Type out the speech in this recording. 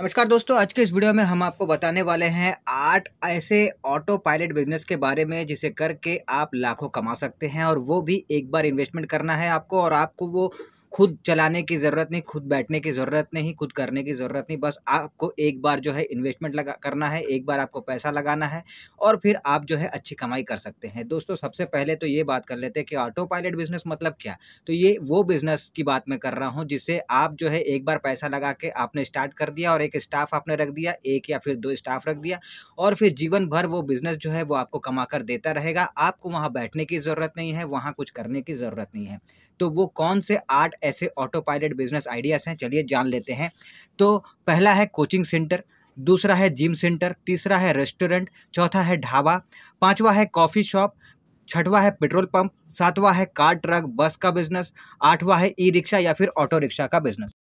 नमस्कार दोस्तों आज के इस वीडियो में हम आपको बताने वाले हैं आठ ऐसे ऑटो पायलट बिजनेस के बारे में जिसे करके आप लाखों कमा सकते हैं और वो भी एक बार इन्वेस्टमेंट करना है आपको और आपको वो खुद चलाने की ज़रूरत नहीं खुद बैठने की ज़रूरत नहीं खुद करने की ज़रूरत नहीं बस आपको एक बार जो है इन्वेस्टमेंट लगा करना है एक बार आपको पैसा लगाना है और फिर आप जो है अच्छी कमाई कर सकते हैं दोस्तों सबसे पहले तो ये बात कर लेते हैं कि ऑटो पायलट बिजनेस मतलब क्या तो ये वो बिज़नेस की बात मैं कर रहा हूँ जिसे आप जो है एक बार पैसा लगा के आपने स्टार्ट कर दिया और एक स्टाफ आपने रख दिया एक या फिर दो स्टाफ रख दिया और फिर जीवन भर वो बिज़नेस जो है वो आपको कमा कर देता रहेगा आपको वहाँ बैठने की ज़रूरत नहीं है वहाँ कुछ करने की ज़रूरत नहीं है तो वो कौन से आर्ट ऐसे ऑटो पायलट बिजनेस आइडियाज़ हैं चलिए जान लेते हैं तो पहला है कोचिंग सेंटर दूसरा है जिम सेंटर तीसरा है रेस्टोरेंट चौथा है ढाबा पांचवा है कॉफ़ी शॉप छठवा है पेट्रोल पंप सातवा है कार ट्रक बस का बिजनेस आठवा है ई रिक्शा या फिर ऑटो रिक्शा का बिजनेस